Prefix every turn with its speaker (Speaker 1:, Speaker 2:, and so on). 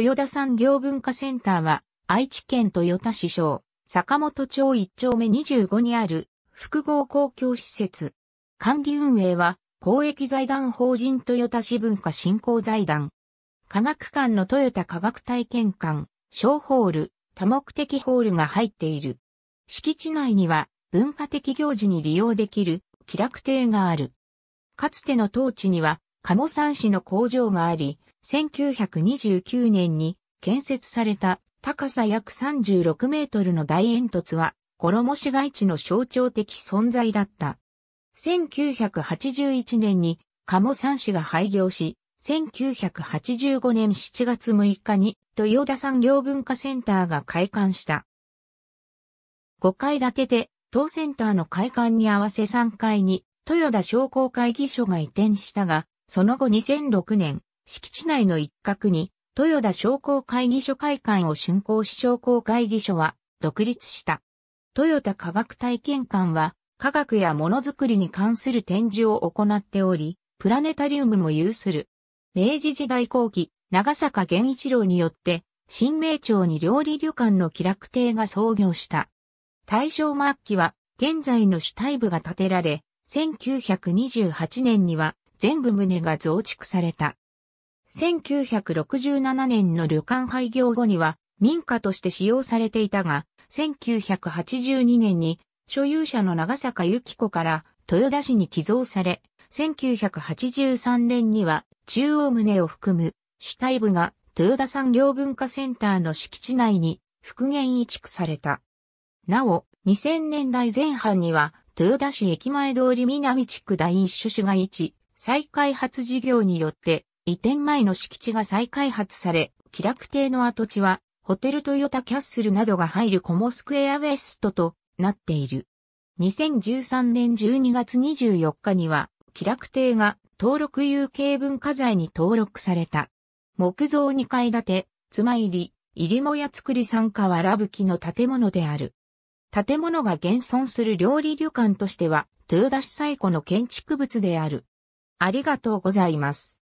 Speaker 1: 豊田産業文化センターは、愛知県豊田市省、坂本町一丁目25にある複合公共施設。管理運営は、公益財団法人豊田市文化振興財団。科学館の豊田科学体験館、小ホール、多目的ホールが入っている。敷地内には、文化的行事に利用できる、気楽亭がある。かつての当地には、鴨山市の工場があり、1929年に建設された高さ約36メートルの大煙突は、衣市街地の象徴的存在だった。1981年に鴨山市が廃業し、1985年7月6日に豊田産業文化センターが開館した。5階建てで当センターの開館に合わせ3階に豊田商工会議所が移転したが、その後2006年、敷地内の一角に、豊田商工会議所会館を竣工し商工会議所は独立した。豊田科学体験館は、科学やものづくりに関する展示を行っており、プラネタリウムも有する。明治時代後期、長坂源一郎によって、新名町に料理旅館の気楽亭が創業した。大正末期は、現在の主体部が建てられ、1928年には全部棟が増築された。1967年の旅館廃業後には民家として使用されていたが、1982年に所有者の長坂由紀子から豊田市に寄贈され、1983年には中央棟を含む主体部が豊田産業文化センターの敷地内に復元移築された。なお、2000年代前半には豊田市駅前通り南地区第一種市街地再開発事業によって移転前の敷地が再開発され、気楽亭の跡地は、ホテルトヨタキャッスルなどが入るコモスクエアウエストとなっている。2013年12月24日には、気楽亭が登録有形文化財に登録された。木造2階建て、妻入り、入りもや作り参加はラブキの建物である。建物が現存する料理旅館としては、豊田市最古の建築物である。ありがとうございます。